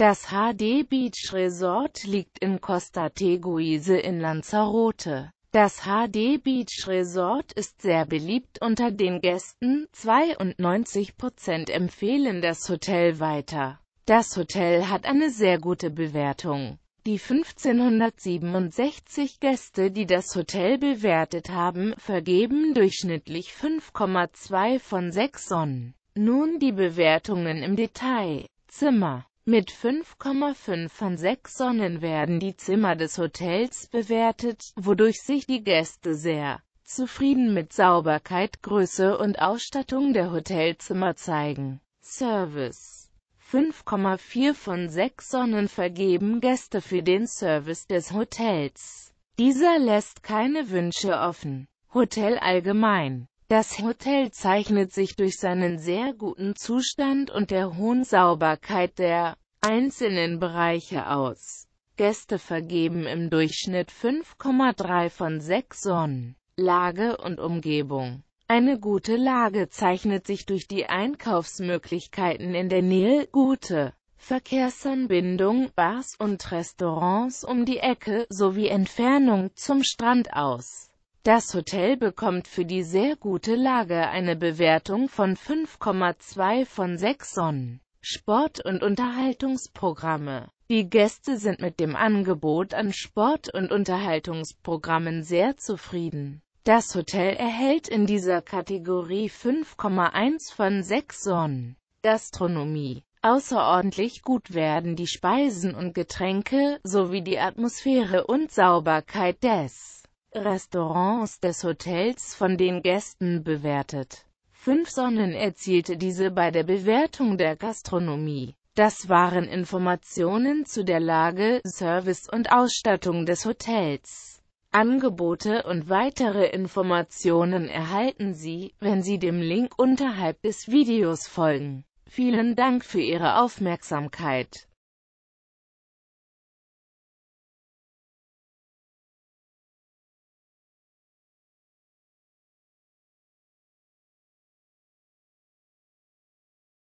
Das HD Beach Resort liegt in Costa Teguise in Lanzarote. Das HD Beach Resort ist sehr beliebt unter den Gästen, 92% empfehlen das Hotel weiter. Das Hotel hat eine sehr gute Bewertung. Die 1567 Gäste, die das Hotel bewertet haben, vergeben durchschnittlich 5,2 von 6 Sonnen. Nun die Bewertungen im Detail. Zimmer mit 5,5 von 6 Sonnen werden die Zimmer des Hotels bewertet, wodurch sich die Gäste sehr zufrieden mit Sauberkeit, Größe und Ausstattung der Hotelzimmer zeigen. Service 5,4 von 6 Sonnen vergeben Gäste für den Service des Hotels. Dieser lässt keine Wünsche offen. Hotel allgemein das Hotel zeichnet sich durch seinen sehr guten Zustand und der hohen Sauberkeit der einzelnen Bereiche aus. Gäste vergeben im Durchschnitt 5,3 von 6 Sonnen. Lage und Umgebung Eine gute Lage zeichnet sich durch die Einkaufsmöglichkeiten in der Nähe, gute Verkehrsanbindung, Bars und Restaurants um die Ecke sowie Entfernung zum Strand aus. Das Hotel bekommt für die sehr gute Lage eine Bewertung von 5,2 von 6 Sonnen. Sport- und Unterhaltungsprogramme. Die Gäste sind mit dem Angebot an Sport- und Unterhaltungsprogrammen sehr zufrieden. Das Hotel erhält in dieser Kategorie 5,1 von 6 Sonnen. Gastronomie Außerordentlich gut werden die Speisen und Getränke, sowie die Atmosphäre und Sauberkeit des Restaurants des Hotels von den Gästen bewertet. Fünf Sonnen erzielte diese bei der Bewertung der Gastronomie. Das waren Informationen zu der Lage, Service und Ausstattung des Hotels. Angebote und weitere Informationen erhalten Sie, wenn Sie dem Link unterhalb des Videos folgen. Vielen Dank für Ihre Aufmerksamkeit.